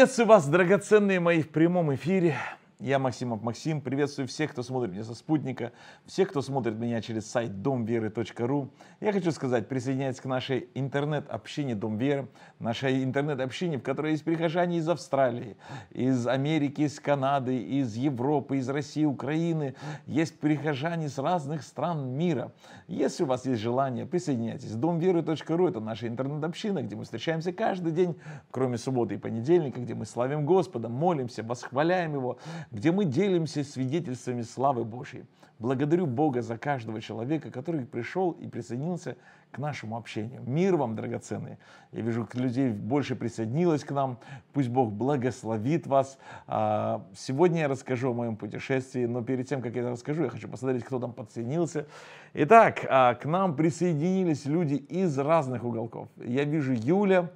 Приветствую вас, драгоценные мои, в прямом эфире. Я Максимов Максим. Приветствую всех, кто смотрит меня со спутника, всех, кто смотрит меня через сайт домверы.ру. Я хочу сказать, присоединяйтесь к нашей интернет-общине Дом Веры, нашей интернет-общине, в которой есть прихожане из Австралии, из Америки, из Канады, из Европы, из России, Украины. Есть прихожане из разных стран мира. Если у вас есть желание, присоединяйтесь. Домверы.ру – это наша интернет-община, где мы встречаемся каждый день, кроме субботы и понедельника, где мы славим Господа, молимся, восхваляем Его, где мы делимся свидетельствами славы Божьей. Благодарю Бога за каждого человека, который пришел и присоединился к нашему общению. Мир вам, драгоценные. Я вижу, людей больше присоединилось к нам. Пусть Бог благословит вас. А, сегодня я расскажу о моем путешествии, но перед тем, как я это расскажу, я хочу посмотреть, кто там подсоединился. Итак, а, к нам присоединились люди из разных уголков. Я вижу Юля,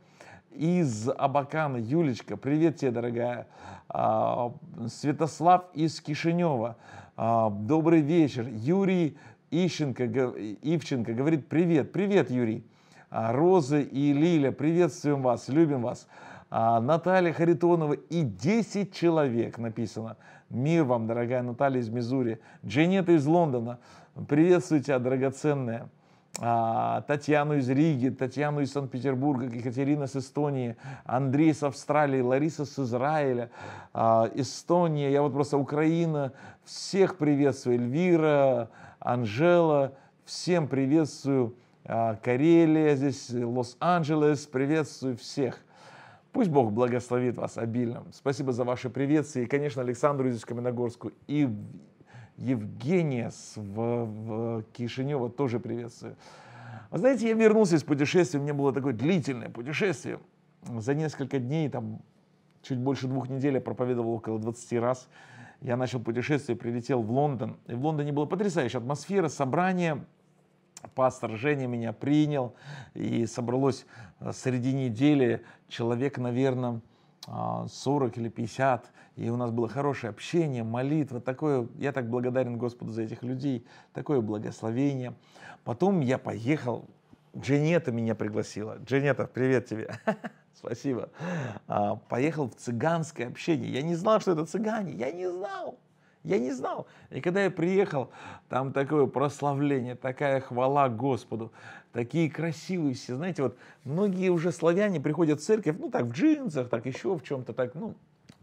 из Абакана. Юлечка, привет тебе, дорогая. А, Святослав из Кишинева. А, добрый вечер. Юрий Ищенко, Ивченко говорит привет. Привет, Юрий. А, Роза и Лиля, приветствуем вас, любим вас. Наталья Харитонова и 10 человек написано. Мир вам, дорогая Наталья из Мизури. Дженета из Лондона. Приветствую тебя, драгоценная. А, Татьяну из Риги, Татьяну из Санкт-Петербурга, Екатерина с Эстонии, Андрей с Австралии, Лариса с Израиля, а, Эстония, я вот просто Украина, всех приветствую, Эльвира, Анжела, всем приветствую, а, Карелия здесь, Лос-Анджелес, приветствую всех. Пусть Бог благословит вас обильно. Спасибо за ваши приветствия. И, конечно, Александру Изюшко-Миногорску и Евгения с, в, в Кишинева тоже приветствую. Вы знаете, я вернулся из путешествия, у меня было такое длительное путешествие. За несколько дней, там, чуть больше двух недель я проповедовал около 20 раз. Я начал путешествие, прилетел в Лондон. И в Лондоне была потрясающая атмосфера, собрание. Пастор Женя меня принял. И собралось э, среди недели человек, наверное, 40 а, или 50, и у нас было хорошее общение, молитва, такое, я так благодарен Господу за этих людей, такое благословение. Потом я поехал, Дженета меня пригласила. Дженета, привет тебе. Спасибо. А, поехал в цыганское общение. Я не знал, что это цыгане. Я не знал. Я не знал. И когда я приехал, там такое прославление, такая хвала Господу такие красивые все. Знаете, вот многие уже славяне приходят в церковь, ну так в джинсах, так еще в чем-то так, ну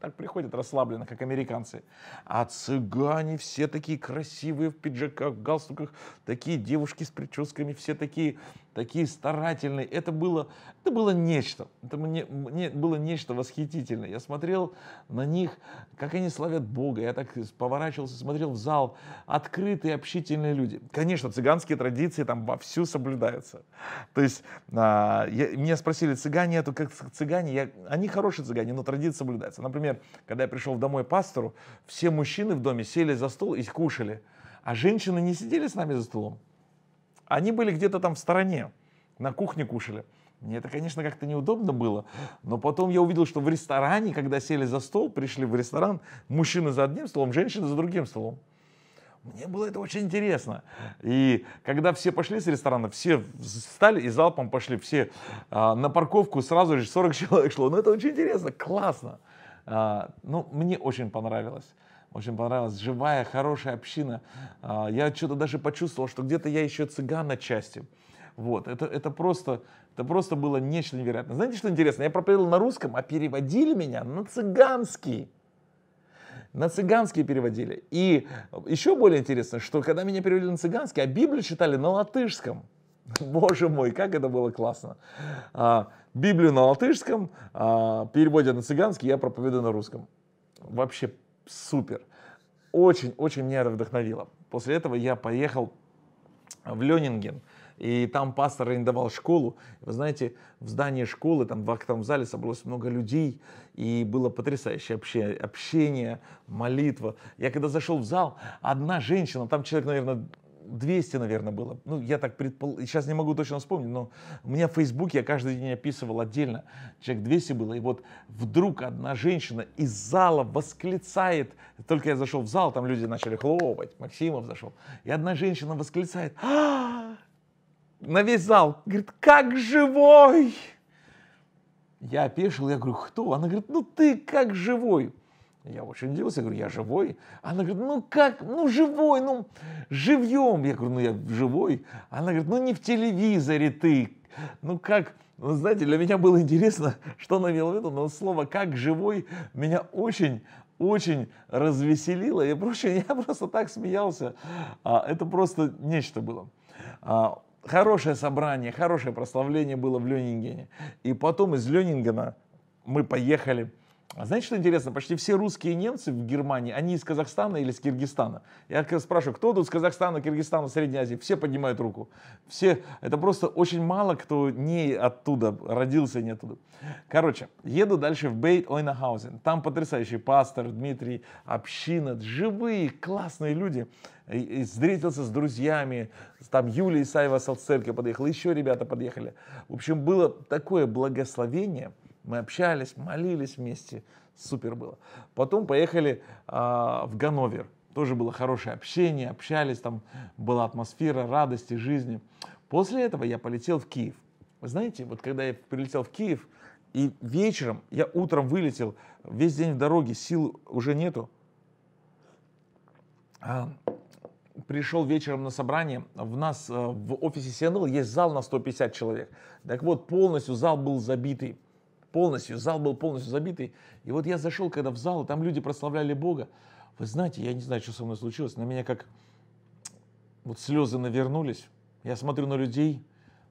так приходят расслабленно, как американцы. А цыгане все такие красивые в пиджаках, в галстуках, такие девушки с прическами, все такие, такие старательные. Это было, это было нечто. Это мне, мне было нечто восхитительное. Я смотрел на них, как они славят Бога. Я так поворачивался, смотрел в зал. Открытые, общительные люди. Конечно, цыганские традиции там вовсю соблюдаются. То есть а, я, меня спросили, цыгане это а как цыгане? Я, они хорошие цыгане, но традиции соблюдаются. Например, пример. Когда я пришел домой пастору, все мужчины в доме сели за стол и кушали. А женщины не сидели с нами за столом. Они были где-то там в стороне, на кухне кушали. Мне это, конечно, как-то неудобно было, но потом я увидел, что в ресторане, когда сели за стол, пришли в ресторан, мужчины за одним столом, женщины за другим столом. Мне было это очень интересно. И когда все пошли с ресторана, все встали и залпом пошли, все а, на парковку сразу же 40 человек шло. Ну это очень интересно, классно. А, ну, мне очень понравилось. Очень понравилась живая, хорошая община. А, я что-то даже почувствовал, что где-то я еще цыган на части. Вот, это, это, просто, это просто было нечто невероятное. Знаете, что интересно? Я проповедовал на русском, а переводили меня на цыганский. На цыганский переводили. И еще более интересно, что когда меня перевели на цыганский, а Библию читали на латышском. Боже мой, как это было классно. А, Библию на латышском, а, переводя на цыганский, я проповедую на русском. Вообще супер. Очень-очень меня это вдохновило. После этого я поехал в Ленинген, и там пастор арендовал школу. Вы знаете, в здании школы, там в актовом зале собралось много людей, и было потрясающее общение, общение молитва. Я когда зашел в зал, одна женщина, там человек, наверное, 200, наверное, было. Ну, я так предпол... Сейчас не могу точно вспомнить, но у меня в Фейсбуке я каждый день описывал отдельно. Человек 200 было. И вот вдруг одна женщина из зала восклицает. Только я зашел в зал, там люди начали хлопать. Максимов зашел. И одна женщина восклицает. А На весь зал. Говорит, как живой! Я опешил, я говорю, кто? Она говорит, ну ты как живой. Я очень удивился, я говорю, я живой. Она говорит, ну как, ну живой, ну живьем. Я говорю, ну я живой. Она говорит, ну не в телевизоре ты. Ну как, ну знаете, для меня было интересно, что она имела в виду, но слово «как живой» меня очень очень развеселило и прочее. Я просто так смеялся. А, это просто нечто было а, хорошее собрание, хорошее прославление было в Лёнингене. И потом из Лёнингена мы поехали а знаете, что интересно? Почти все русские немцы в Германии, они из Казахстана или из Киргизстана. Я спрашиваю, кто тут из Казахстана, Киргизстана, Средней Азии? Все поднимают руку. Все. Это просто очень мало кто не оттуда, родился не оттуда. Короче, еду дальше в бейт ойнахаузен Там потрясающий пастор, Дмитрий, община, живые, классные люди. И, встретился с друзьями, там Юлия Исаева с подъехала, еще ребята подъехали. В общем, было такое благословение – мы общались, молились вместе, супер было. Потом поехали э, в Ганновер, тоже было хорошее общение, общались, там была атмосфера радости, жизни. После этого я полетел в Киев. Вы знаете, вот когда я прилетел в Киев, и вечером, я утром вылетел, весь день в дороге, сил уже нету. А, пришел вечером на собрание, в нас э, в офисе Сиэнл есть зал на 150 человек. Так вот, полностью зал был забитый полностью, зал был полностью забитый. И вот я зашел когда в зал, там люди прославляли Бога. Вы знаете, я не знаю, что со мной случилось, на меня как вот слезы навернулись. Я смотрю на людей,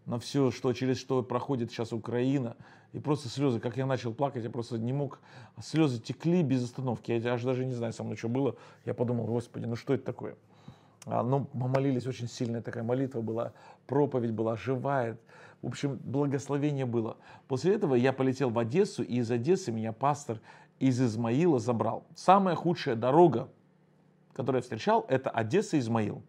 на все, что, через что проходит сейчас Украина, и просто слезы, как я начал плакать, я просто не мог, а слезы текли без остановки, я аж даже не знаю со мной, что было, я подумал, господи, ну что это такое? А, ну, мы молились очень сильная такая молитва была, проповедь была живая, в общем, благословение было. После этого я полетел в Одессу, и из Одессы меня пастор из Измаила забрал. Самая худшая дорога, которую я встречал, это Одесса-Измаил.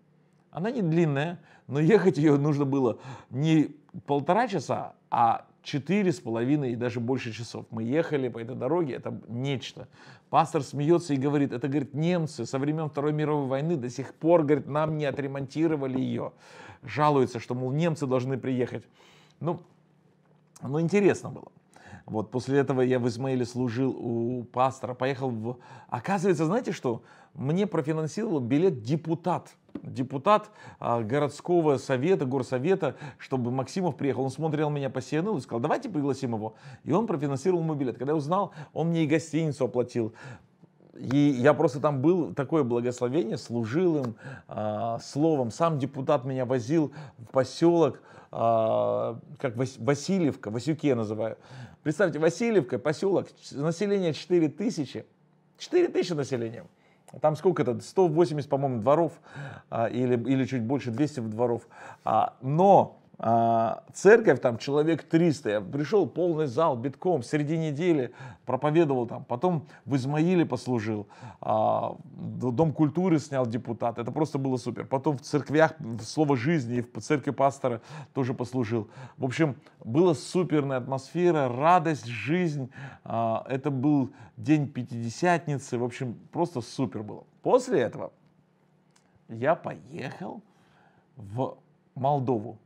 Она не длинная, но ехать ее нужно было не полтора часа, а четыре с половиной и даже больше часов. Мы ехали по этой дороге, это нечто. Пастор смеется и говорит, это, говорит, немцы со времен Второй мировой войны до сих пор, говорит, нам не отремонтировали ее. Жалуется, что, мол, немцы должны приехать. Ну, ну, интересно было. Вот после этого я в Измаиле служил у пастора, поехал в... Оказывается, знаете что? Мне профинансировал билет депутат. Депутат а, городского совета, горсовета, чтобы Максимов приехал. Он смотрел меня по CNN и сказал, давайте пригласим его. И он профинансировал ему билет. Когда я узнал, он мне и гостиницу оплатил. И я просто там был, такое благословение, служил им э, словом. Сам депутат меня возил в поселок, а, как Васильевка, Васюке я называю. Представьте, Васильевка, поселок, население 4 тысячи, 4 тысячи населения. Там сколько это? 180, по-моему, дворов а, или, или чуть больше 200 дворов. А, но а, церковь, там человек 300, я пришел полный зал, битком, В среди недели проповедовал там, потом в Измаиле послужил, а, Дом культуры снял депутат, это просто было супер, потом в церквях в Слово жизни и в церкви пастора тоже послужил. В общем, была суперная атмосфера, радость, жизнь, а, это был день Пятидесятницы, в общем, просто супер было. После этого я поехал в Молдову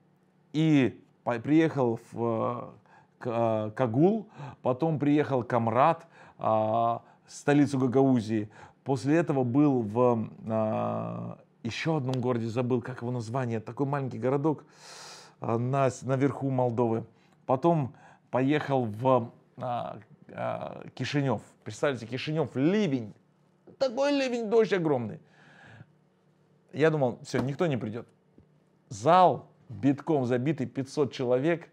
и приехал в э, э, Кагул, потом приехал Камрад, а, столицу Гагаузии. После этого был в а, еще одном городе, забыл, как его название, такой маленький городок а, на, наверху Молдовы. Потом поехал в Кишинев. Представьте, Кишинев, ливень. Такой ливень, дождь огромный. Я думал, все, никто не придет. Зал битком забиты 500 человек,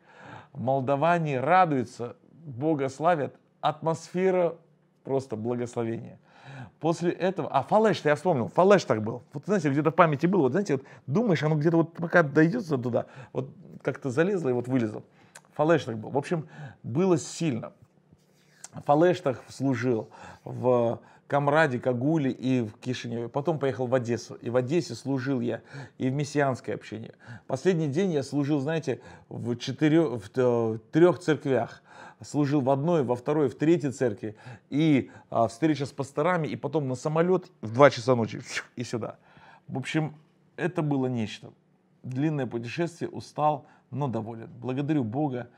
молдаване радуются, Бога славят, атмосфера просто благословения. После этого, а фалеш я вспомнил, фалеш так был. Вот знаете, где-то в памяти было, вот знаете, вот думаешь, оно где-то вот пока дойдет туда, вот как-то залезло и вот вылезло. Фалеш так был. В общем, было сильно. Фалеш так служил, в Камраде, Кагуле и в Кишиневе. Потом поехал в Одессу. И в Одессе служил я, и в мессианское общение. Последний день я служил, знаете, в, четырех, в э, трех церквях. Служил в одной, во второй, в третьей церкви. И а, встреча с пасторами, и потом на самолет в 2 часа ночи и сюда. В общем, это было нечто. Длинное путешествие, устал, но доволен. Благодарю Бога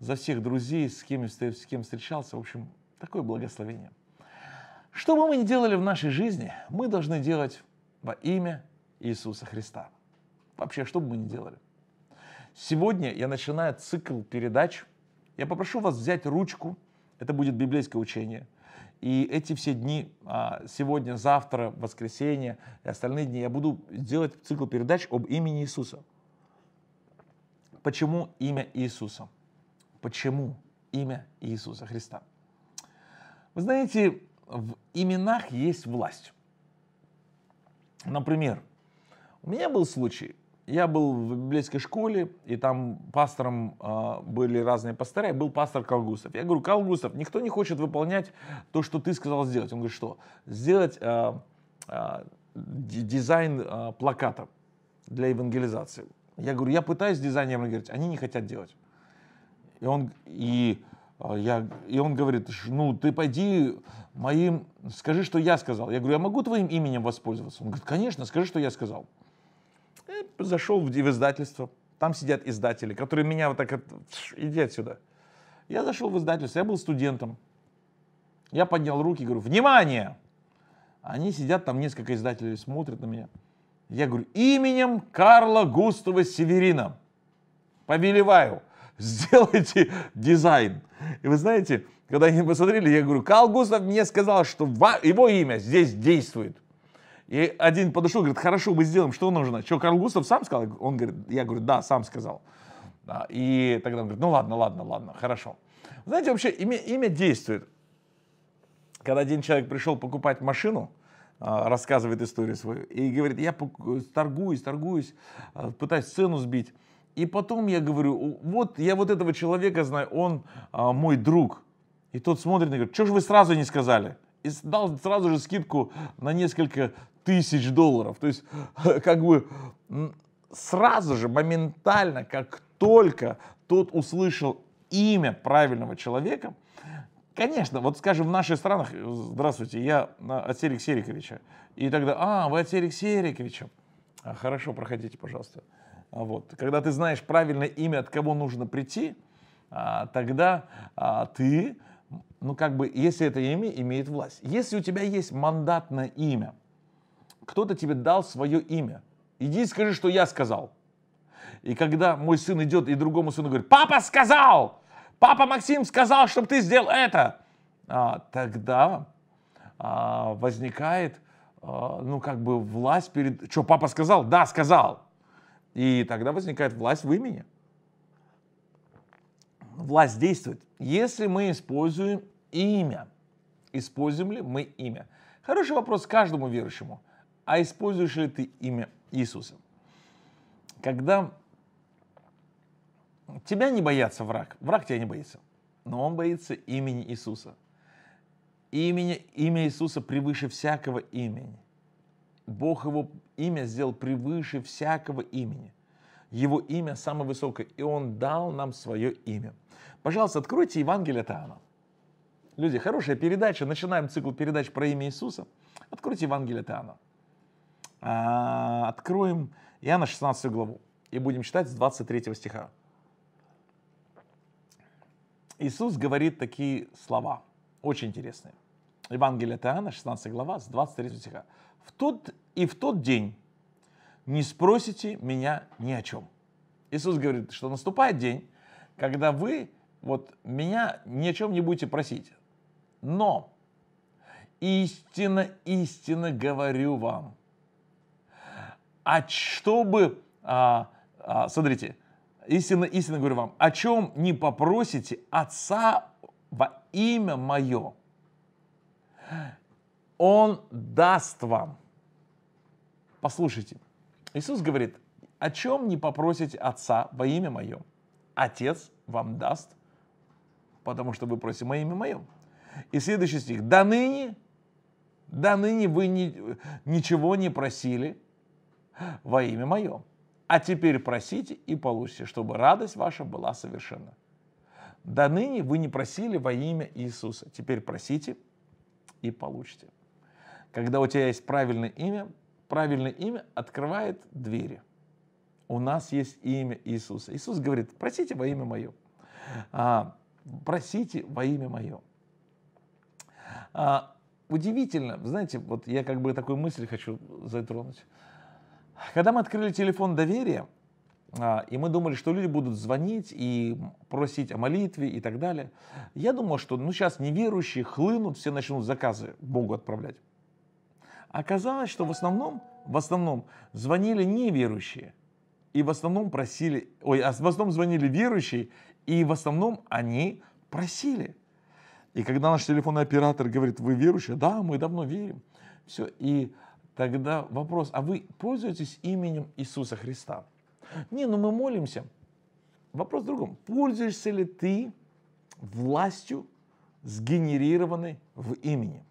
за всех друзей, с кем, с кем встречался. В общем, такое благословение. Что бы мы ни делали в нашей жизни, мы должны делать во имя Иисуса Христа. Вообще, что бы мы ни делали. Сегодня я начинаю цикл передач. Я попрошу вас взять ручку. Это будет библейское учение. И эти все дни, а, сегодня, завтра, воскресенье и остальные дни, я буду делать цикл передач об имени Иисуса. Почему имя Иисуса? Почему имя Иисуса Христа? Вы знаете, в именах есть власть. Например, у меня был случай, я был в библейской школе, и там пастором э, были разные пастора, и был пастор Калгусов. Я говорю, Калгусов, никто не хочет выполнять то, что ты сказал сделать. Он говорит, что? Сделать э, э, дизайн э, плаката для евангелизации. Я говорю, я пытаюсь дизайн говорить, они не хотят делать. И он, и, э, я, и он говорит, ну ты пойди моим, скажи, что я сказал. Я говорю, я могу твоим именем воспользоваться? Он говорит, конечно, скажи, что я сказал. И зашел в издательство, там сидят издатели, которые меня вот так, иди отсюда. Я зашел в издательство, я был студентом. Я поднял руки, говорю, внимание! Они сидят, там несколько издателей смотрят на меня. Я говорю, именем Карла Густава Северина повелеваю, сделайте дизайн. И вы знаете, когда они посмотрели, я говорю, Карл Густав мне сказал, что его имя здесь действует. И один подошел, говорит, хорошо, мы сделаем, что нужно. Что, Карл Густав сам сказал? Он говорит, я говорю, да, сам сказал. Да. И тогда он говорит, ну ладно, ладно, ладно, хорошо. Знаете, вообще имя, имя действует. Когда один человек пришел покупать машину, а, рассказывает историю свою, и говорит, я торгуюсь, торгуюсь, а, пытаюсь цену сбить. И потом я говорю, вот я вот этого человека знаю, он а, мой друг. И тот смотрит и говорит, что же вы сразу не сказали? И дал сразу же скидку на несколько тысяч долларов. То есть, как бы сразу же, моментально, как только тот услышал имя правильного человека, Конечно, вот скажем, в наших странах, здравствуйте, я от Серик Сериковича. И тогда, а, вы от Серик Сериковича. А, хорошо, проходите, пожалуйста. А вот. Когда ты знаешь правильное имя, от кого нужно прийти, а, тогда ты ну как бы, если это имя имеет власть. Если у тебя есть мандатное имя, кто-то тебе дал свое имя, иди и скажи, что я сказал. И когда мой сын идет и другому сыну говорит, папа сказал, папа Максим сказал, чтобы ты сделал это, а, тогда а, возникает, а, ну как бы власть перед, что папа сказал, да, сказал. И тогда возникает власть в имени власть действует, если мы используем имя. Используем ли мы имя? Хороший вопрос каждому верующему. А используешь ли ты имя Иисуса? Когда тебя не боятся враг, враг тебя не боится, но он боится имени Иисуса. Имени, имя Иисуса превыше всякого имени. Бог его имя сделал превыше всякого имени. Его имя самое высокое, и Он дал нам свое имя. Пожалуйста, откройте Евангелие от Люди, хорошая передача. Начинаем цикл передач про имя Иисуса. Откройте Евангелие от а, откроем Иоанна 16 главу и будем читать с 23 стиха. Иисус говорит такие слова, очень интересные. Евангелие от Иоанна, 16 глава, с 23 стиха. В тот, «И в тот день не спросите меня ни о чем. Иисус говорит, что наступает день, когда вы вот меня ни о чем не будете просить. Но истинно, истинно говорю вам, а чтобы, а, а, смотрите, истинно, истинно говорю вам, о чем не попросите Отца во имя Мое, Он даст вам. Послушайте, Иисус говорит, о чем не попросите Отца во имя Мое? Отец вам даст, потому что вы просите во имя Мое. И следующий стих. До ныне, до ныне вы ни, ничего не просили во имя Мое. А теперь просите и получите, чтобы радость ваша была совершена. До ныне вы не просили во имя Иисуса. Теперь просите и получите. Когда у тебя есть правильное имя, правильное имя открывает двери. У нас есть имя Иисуса. Иисус говорит, просите во имя мое. А, просите во имя мое. А, удивительно, знаете, вот я как бы такую мысль хочу затронуть. Когда мы открыли телефон доверия, а, и мы думали, что люди будут звонить и просить о молитве и так далее. Я думал, что ну, сейчас неверующие хлынут, все начнут заказы Богу отправлять. Оказалось, что в основном, в основном звонили неверующие. И в основном просили, ой, а в основном звонили верующие, и в основном они просили. И когда наш телефонный оператор говорит, вы верующие? Да, мы давно верим. Все, и тогда вопрос, а вы пользуетесь именем Иисуса Христа? Не, ну мы молимся. Вопрос в другом. Пользуешься ли ты властью, сгенерированной в имени?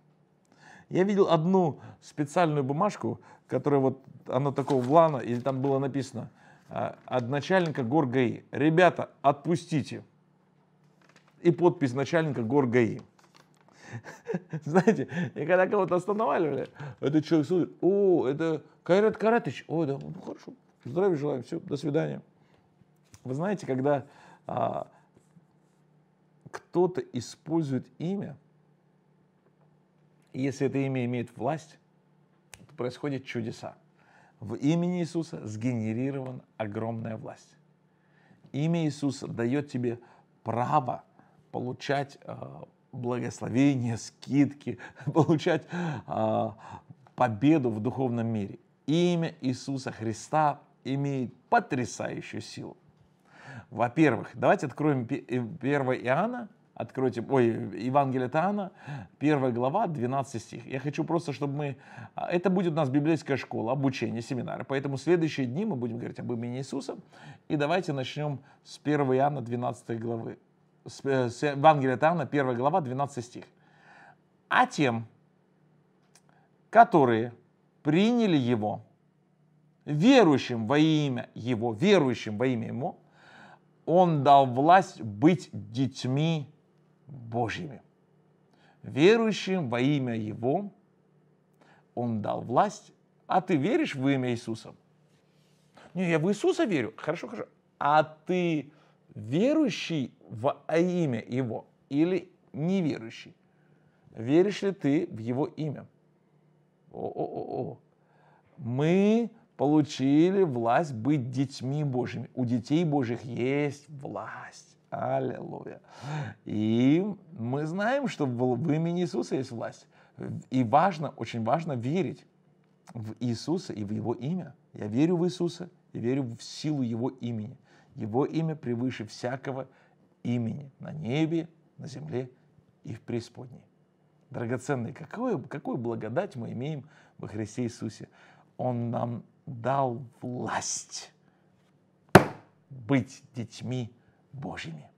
Я видел одну специальную бумажку, которая вот, она такого влана, или там было написано, а, от начальника гор ГАИ. Ребята, отпустите. И подпись начальника гор ГАИ. Знаете, и когда кого-то останавливали, этот человек смотрит, о, это Кайрат Каратыч, о, да, ну хорошо, здравия желаем, все, до свидания. Вы знаете, когда а, кто-то использует имя, и если это имя имеет власть, то происходят чудеса. В имени Иисуса сгенерирована огромная власть. Имя Иисуса дает тебе право получать э, благословение, скидки, получать э, победу в духовном мире. Имя Иисуса Христа имеет потрясающую силу. Во-первых, давайте откроем 1 э, Иоанна, Откройте, ой, Евангелие Таана, первая глава, 12 стих. Я хочу просто, чтобы мы... А, это будет у нас библейская школа, обучение, семинары. Поэтому следующие дни мы будем говорить об имени Иисуса. И давайте начнем с 1 Иоанна 12 главы. С, э, с Евангелия Таана, 1 глава, 12 стих. А тем, которые приняли Его, верующим во имя Его, верующим во имя Ему, Он дал власть быть детьми Божьими. Верующим во имя Его Он дал власть. А ты веришь в имя Иисуса? Не, я в Иисуса верю. Хорошо, хорошо. А ты верующий во имя Его или неверующий? Веришь ли ты в Его имя? О-о-о-о. Мы получили власть быть детьми Божьими. У детей Божьих есть власть. Аллилуйя. И мы знаем, что в имени Иисуса есть власть. И важно, очень важно верить в Иисуса и в Его имя. Я верю в Иисуса, я верю в силу Его имени. Его имя превыше всякого имени на небе, на земле и в преисподней. Драгоценный, какую, какую благодать мы имеем во Христе Иисусе. Он нам дал власть быть детьми Божьими.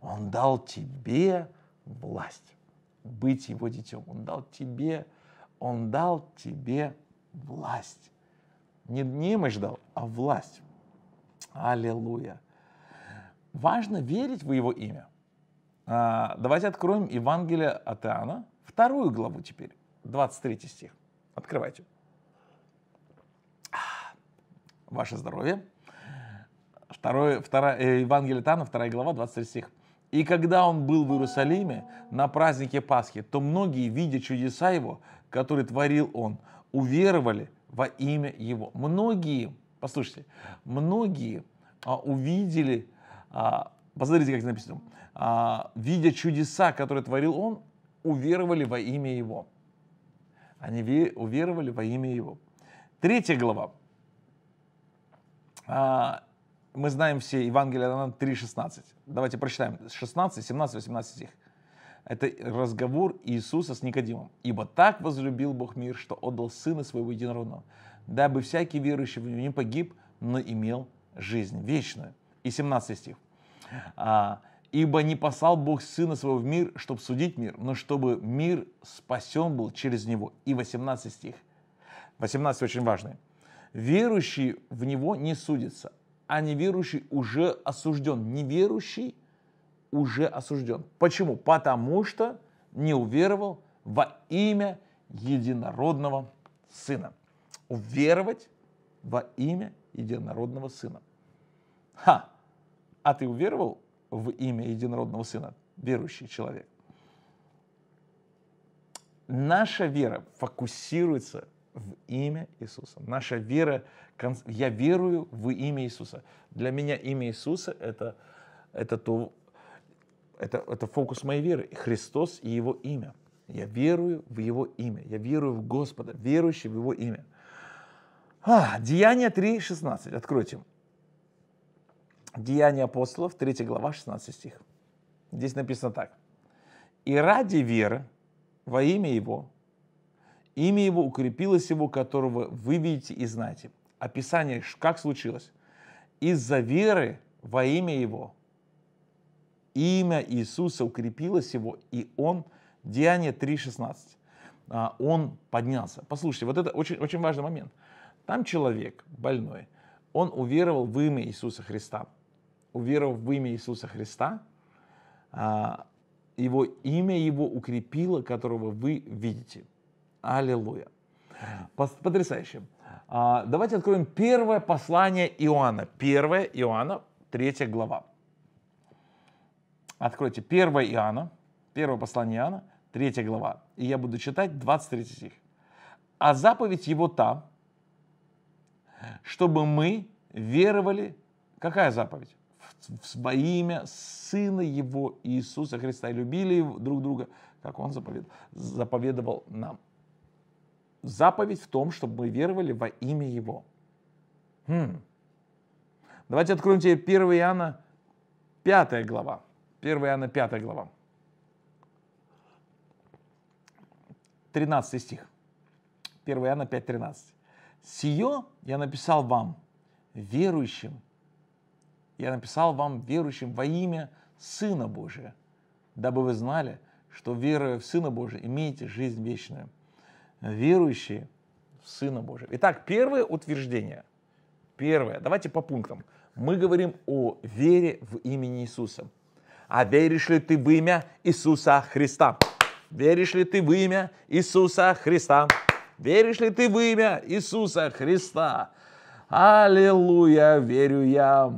Он дал тебе власть быть его детем. Он дал тебе, он дал тебе власть. Не немощь дал, а власть. Аллилуйя. Важно верить в его имя. А, давайте откроем Евангелие от Иоанна, вторую главу теперь, 23 стих. Открывайте. А, ваше здоровье. Второе, второе, э, Евангелие Тана, 2 глава, 23 стих. «И когда он был в Иерусалиме на празднике Пасхи, то многие, видя чудеса его, которые творил он, уверовали во имя его». Многие, послушайте, многие а, увидели, а, посмотрите, как написано, а, «видя чудеса, которые творил он, уверовали во имя его». Они ве, уверовали во имя его. Третья глава. А, мы знаем все Евангелие от Иоанна 3.16. Давайте прочитаем 16, 17, 18 стих. Это разговор Иисуса с Никодимом. «Ибо так возлюбил Бог мир, что отдал Сына Своего Единородного, дабы всякий верующий в Него не погиб, но имел жизнь вечную». И 17 стих. «А, «Ибо не послал Бог Сына Своего в мир, чтобы судить мир, но чтобы мир спасен был через Него». И 18 стих. 18 очень важный. «Верующий в Него не судится, а неверующий уже осужден. Неверующий уже осужден. Почему? Потому что не уверовал во имя единородного сына. Уверовать во имя единородного сына. Ха! А ты уверовал в имя единородного сына, верующий человек? Наша вера фокусируется в имя Иисуса. Наша вера, я верую в имя Иисуса. Для меня имя Иисуса это, это, то, это, это фокус моей веры. Христос и Его имя. Я верую в Его имя. Я верую в Господа, верующий в Его имя. А, Деяние 3.16. Откройте. Деяния апостолов, 3 глава, 16 стих. Здесь написано так. «И ради веры во имя Его Имя его укрепилось его, которого вы видите и знаете. Описание, как случилось. Из-за веры во имя его. Имя Иисуса укрепилось его, и он, Деяние 3.16, а, он поднялся. Послушайте, вот это очень, очень важный момент. Там человек больной, он уверовал в имя Иисуса Христа. Уверовав в имя Иисуса Христа, а, его имя его укрепило, которого вы видите. Аллилуйя. Потрясающе. А, давайте откроем первое послание Иоанна. Первое Иоанна, третья глава. Откройте первое Иоанна, первое послание Иоанна, третья глава. И я буду читать 23 стих. «А заповедь его та, чтобы мы веровали». Какая заповедь? в, во имя Сына Его Иисуса Христа и любили друг друга, как Он заповедовал, заповедовал нам заповедь в том, чтобы мы веровали во имя Его. Хм. Давайте откроем тебе 1 Иоанна 5 глава. 1 Иоанна 5 глава. 13 стих. 1 Иоанна 5, 13. «Сие я написал вам, верующим, я написал вам, верующим, во имя Сына Божия, дабы вы знали, что, веруя в Сына Божия, имеете жизнь вечную» верующие в Сына Божия. Итак, первое утверждение. Первое. Давайте по пунктам. Мы говорим о вере в имени Иисуса. А веришь ли ты в имя Иисуса Христа? Веришь ли ты в имя Иисуса Христа? Веришь ли ты в имя Иисуса Христа? Аллилуйя, верю я.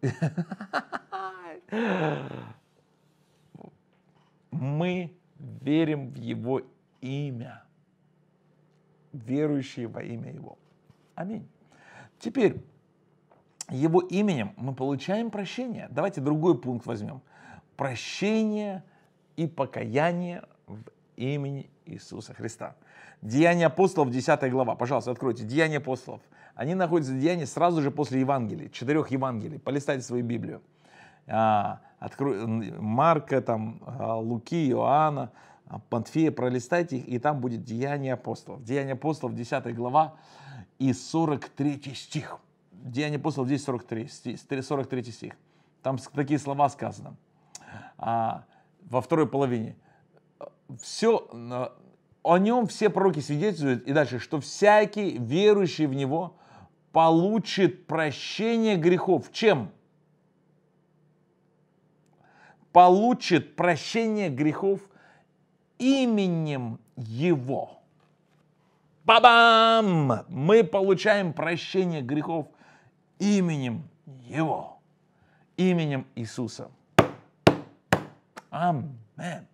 Мы верим в Его имя, верующие во имя Его. Аминь. Теперь, Его именем мы получаем прощение. Давайте другой пункт возьмем. Прощение и покаяние в имени Иисуса Христа. Деяния апостолов, 10 глава. Пожалуйста, откройте. Деяния апостолов. Они находятся в Деянии сразу же после Евангелия, четырех Евангелий. Полистайте свою Библию. А, Откро... Марка, там, а, Луки, Иоанна, а, Пантфея, пролистайте их, и там будет Деяние апостолов. Деяние апостолов, 10 глава и 43 стих. Деяние апостолов, здесь 43, 43 стих. Там такие слова сказаны. А, во второй половине. Все, о нем все пророки свидетельствуют, и дальше, что всякий верующий в него получит прощение грехов. Чем? Получит прощение грехов – именем Его. Бабам! Мы получаем прощение грехов именем Его, именем Иисуса. Амен.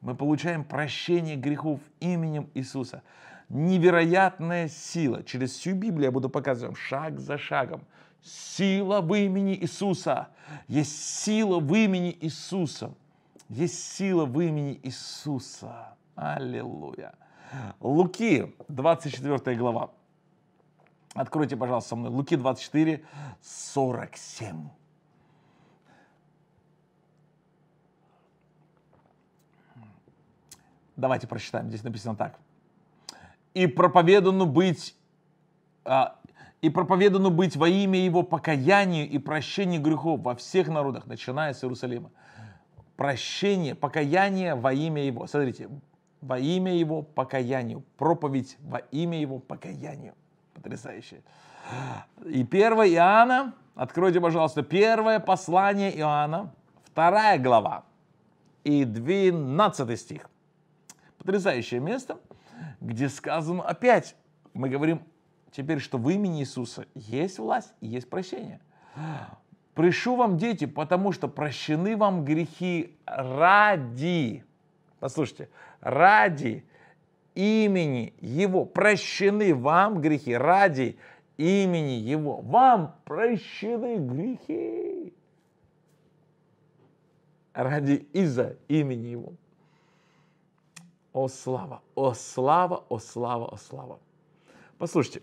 Мы получаем прощение грехов именем Иисуса. Невероятная сила. Через всю Библию я буду показывать вам шаг за шагом. Сила в имени Иисуса. Есть сила в имени Иисуса. Есть сила в имени Иисуса. Аллилуйя. Луки, 24 глава. Откройте, пожалуйста, со мной. Луки 24, 47. Давайте прочитаем. Здесь написано так. «И проповедано быть, а, и проповедано быть во имя Его покаянию и прощению грехов во всех народах, начиная с Иерусалима прощение, покаяние во имя Его. Смотрите, во имя Его покаянию, проповедь во имя Его покаянию. Потрясающе. И 1 Иоанна, откройте, пожалуйста, первое послание Иоанна, вторая глава и 12 стих. Потрясающее место, где сказано опять, мы говорим теперь, что в имени Иисуса есть власть и есть прощение. Прышу вам, дети, потому что прощены вам грехи ради, послушайте, ради имени Его. Прощены вам грехи ради имени Его. Вам прощены грехи ради из-за имени Его. О слава, о слава, о слава, о слава. Послушайте,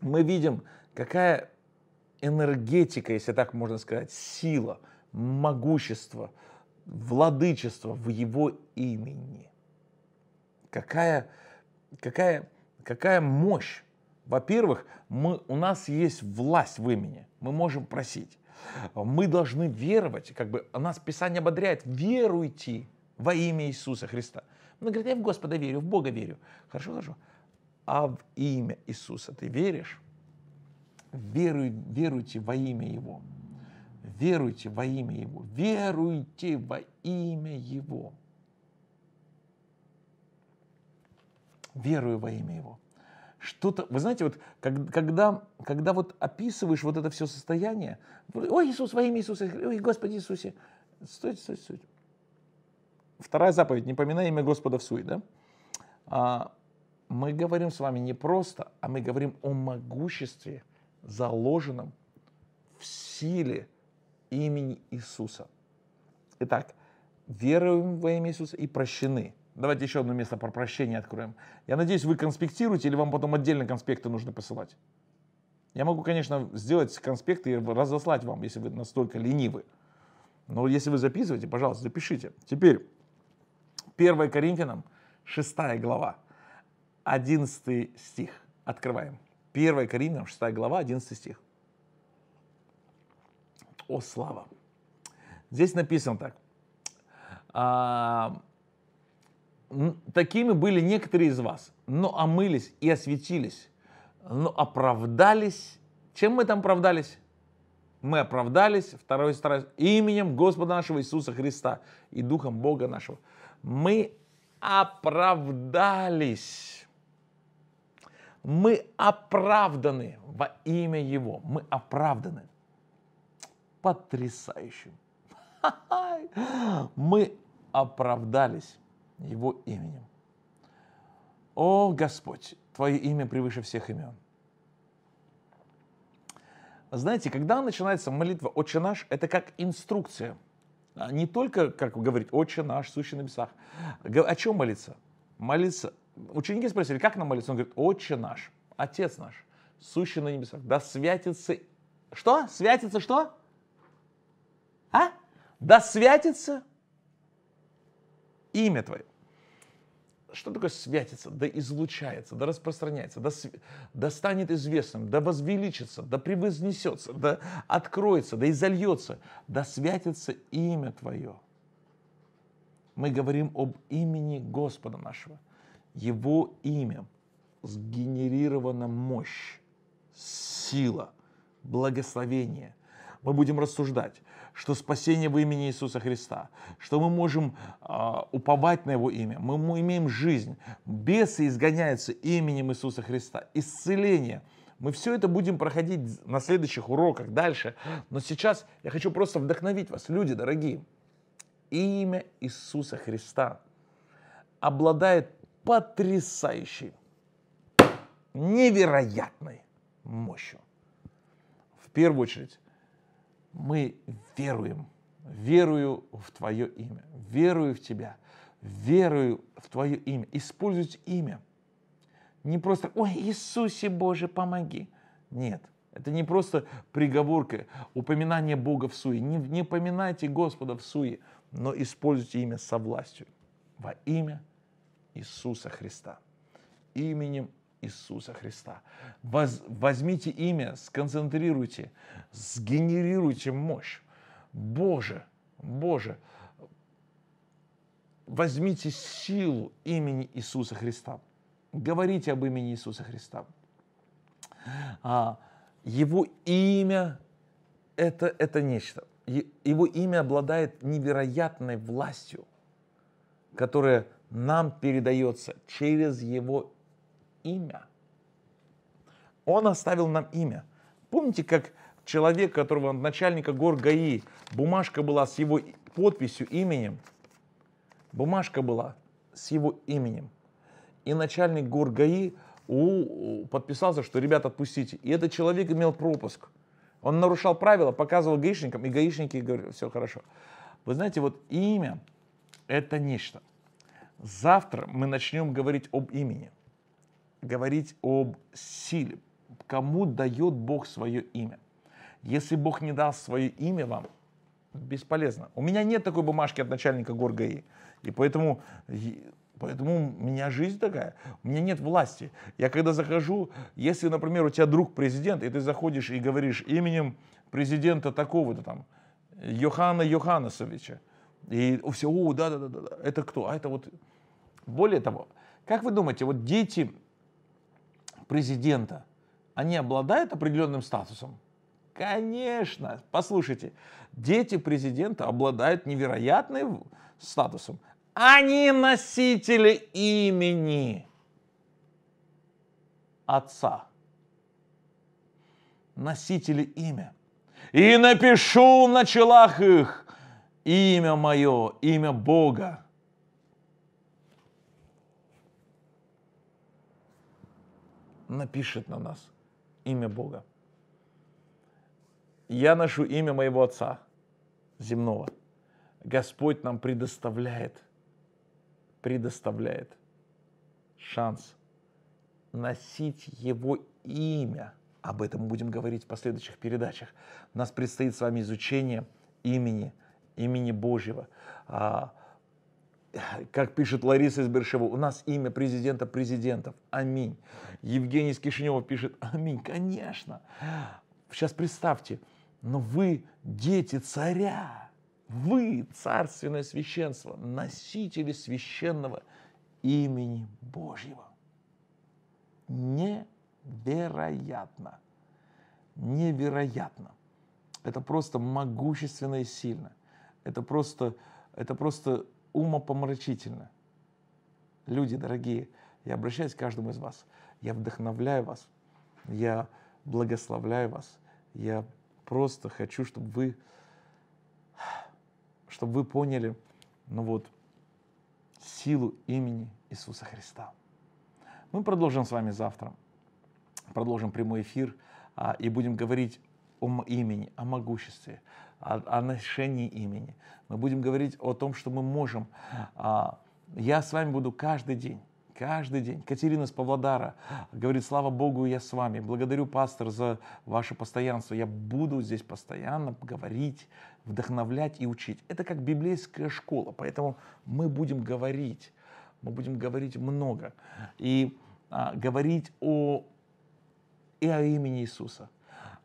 мы видим, какая энергетика, если так можно сказать, сила, могущество, владычество в его имени. Какая, какая, какая мощь. Во-первых, мы, у нас есть власть в имени, мы можем просить. Мы должны веровать, как бы нас Писание ободряет, веруйте во имя Иисуса Христа. Он говорит, я в Господа верю, в Бога верю. Хорошо, хорошо. А в имя Иисуса ты веришь? веруй, веруйте во имя Его. Веруйте во имя Его. Веруйте во имя Его. Верую во имя Его. Что-то, вы знаете, вот как, когда, когда вот описываешь вот это все состояние, ой, Иисус, во имя Иисуса, ой, Господи Иисусе, стойте, стойте, стойте. Вторая заповедь, не поминай имя Господа в суе, да? А, мы говорим с вами не просто, а мы говорим о могуществе заложенном в силе имени Иисуса. Итак, веруем во имя Иисуса и прощены. Давайте еще одно место про прощение откроем. Я надеюсь, вы конспектируете или вам потом отдельно конспекты нужно посылать. Я могу, конечно, сделать конспекты и разослать вам, если вы настолько ленивы. Но если вы записываете, пожалуйста, запишите. Теперь, 1 Коринфянам, 6 глава, 11 стих. Открываем. 1 Коринфянам 6 глава, 11 стих. О, слава! Здесь написано так. А, такими были некоторые из вас, но омылись и осветились, но оправдались. Чем мы там оправдались? Мы оправдались второй, второй, именем Господа нашего Иисуса Христа и Духом Бога нашего. Мы оправдались. Мы оправданы во имя Его. Мы оправданы. Потрясающим. Мы оправдались Его именем. О, Господь, Твое имя превыше всех имен. Знаете, когда начинается молитва «Отче наш», это как инструкция. А не только, как говорить, «Отче наш, сущий на небесах». О чем молиться? Молиться ученики спросили, как нам молиться? Он говорит, отче наш, отец наш, сущий на небесах, да святится... Что? Святится что? А? Да святится имя твое. Что такое святится? Да излучается, да распространяется, да, св... да станет известным, да возвеличится, да превознесется, да откроется, да изольется, да святится имя твое. Мы говорим об имени Господа нашего – его имя сгенерирована мощь, сила, благословение. Мы будем рассуждать, что спасение в имени Иисуса Христа, что мы можем э, уповать на Его имя, мы, мы имеем жизнь, бесы изгоняются именем Иисуса Христа, исцеление. Мы все это будем проходить на следующих уроках дальше, но сейчас я хочу просто вдохновить вас, люди дорогие. Имя Иисуса Христа обладает потрясающей, невероятной мощью. В первую очередь, мы веруем, верую в Твое имя, верую в Тебя, верую в Твое имя. Используйте имя. Не просто «Ой, Иисусе Боже, помоги!» Нет, это не просто приговорка, упоминание Бога в суе. Не, не поминайте Господа в суе, но используйте имя со властью во имя Иисуса Христа. Именем Иисуса Христа. Воз, возьмите имя, сконцентрируйте, сгенерируйте мощь. Боже, Боже, возьмите силу имени Иисуса Христа. Говорите об имени Иисуса Христа. А, его имя это, это нечто. Его имя обладает невероятной властью, которая нам передается через его имя. Он оставил нам имя. Помните, как человек, которого начальника гор ГАИ, бумажка была с его подписью, именем. Бумажка была с его именем. И начальник гор ГАИ у, подписался, что ребят отпустите. И этот человек имел пропуск. Он нарушал правила, показывал гаишникам, и гаишники говорили, все хорошо. Вы знаете, вот имя – это нечто. Завтра мы начнем говорить об имени, говорить об силе, кому дает Бог свое имя. Если Бог не дал свое имя вам, бесполезно. У меня нет такой бумажки от начальника ГОРГАИ, и поэтому Поэтому у меня жизнь такая, у меня нет власти. Я когда захожу, если, например, у тебя друг президент, и ты заходишь и говоришь именем президента такого-то там, Йохана Йохановича, и все, о, да-да-да, это кто? А это вот более того, как вы думаете, вот дети президента, они обладают определенным статусом? Конечно, послушайте, дети президента обладают невероятным статусом. Они носители имени отца. Носители имя. И напишу на челах их имя мое, имя Бога напишет на нас имя Бога. Я ношу имя моего Отца земного. Господь нам предоставляет, предоставляет шанс носить Его имя. Об этом мы будем говорить в последующих передачах. У нас предстоит с вами изучение имени, имени Божьего. А, как пишет Лариса из Бершева, у нас имя президента президентов. Аминь. Евгений из Кишинева пишет, аминь, конечно. Сейчас представьте, но вы дети царя, вы царственное священство, носители священного имени Божьего. Невероятно. Невероятно. Это просто могущественно и сильно. Это просто, это просто умопомрачительно. Люди дорогие, я обращаюсь к каждому из вас. Я вдохновляю вас, я благословляю вас. Я просто хочу, чтобы вы, чтобы вы поняли, ну вот, силу имени Иисуса Христа. Мы продолжим с вами завтра, продолжим прямой эфир а, и будем говорить о имени, о могуществе, о, о ношении имени. Мы будем говорить о том, что мы можем. А, я с вами буду каждый день каждый день. Катерина с Павлодара говорит, слава Богу, я с вами. Благодарю, пастор, за ваше постоянство. Я буду здесь постоянно говорить, вдохновлять и учить. Это как библейская школа, поэтому мы будем говорить. Мы будем говорить много. И а, говорить о, и о имени Иисуса.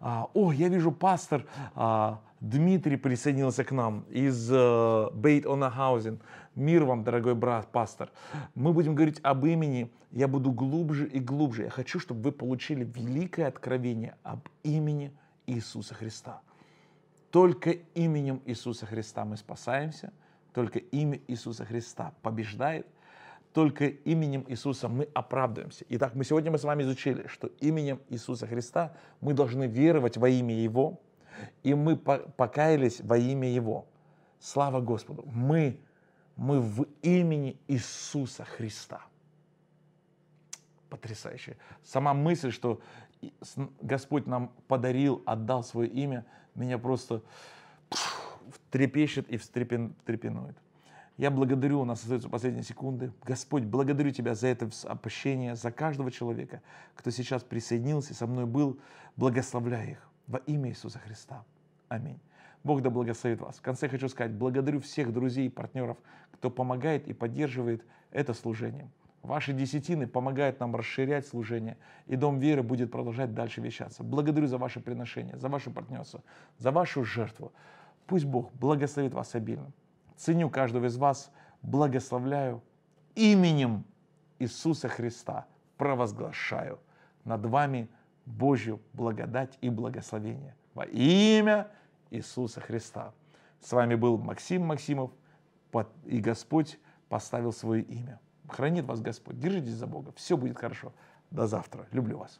А, о, я вижу, пастор а, Дмитрий присоединился к нам из Бейт э, Онагаузен. Мир вам, дорогой брат, пастор. Мы будем говорить об имени. Я буду глубже и глубже. Я хочу, чтобы вы получили великое откровение об имени Иисуса Христа. Только именем Иисуса Христа мы спасаемся. Только имя Иисуса Христа побеждает. Только именем Иисуса мы оправдываемся. Итак, мы сегодня мы с вами изучили, что именем Иисуса Христа мы должны веровать во имя Его, и мы покаялись во имя Его. Слава Господу! Мы, мы в имени Иисуса Христа. Потрясающе. Сама мысль, что Господь нам подарил, отдал свое имя, меня просто трепещет и встрепен, трепенует. Я благодарю, у нас остаются последние секунды. Господь, благодарю Тебя за это общение, за каждого человека, кто сейчас присоединился, со мной был. Благословляй их во имя Иисуса Христа. Аминь. Бог да благословит вас. В конце хочу сказать, благодарю всех друзей и партнеров, кто помогает и поддерживает это служение. Ваши десятины помогают нам расширять служение, и Дом веры будет продолжать дальше вещаться. Благодарю за ваше приношение, за ваше партнерство, за вашу жертву. Пусть Бог благословит вас обильно. Ценю каждого из вас, благословляю именем Иисуса Христа, провозглашаю над вами Божью благодать и благословение. Во имя Иисуса Христа. С вами был Максим Максимов, и Господь поставил свое имя. Хранит вас Господь. Держитесь за Бога. Все будет хорошо. До завтра. Люблю вас.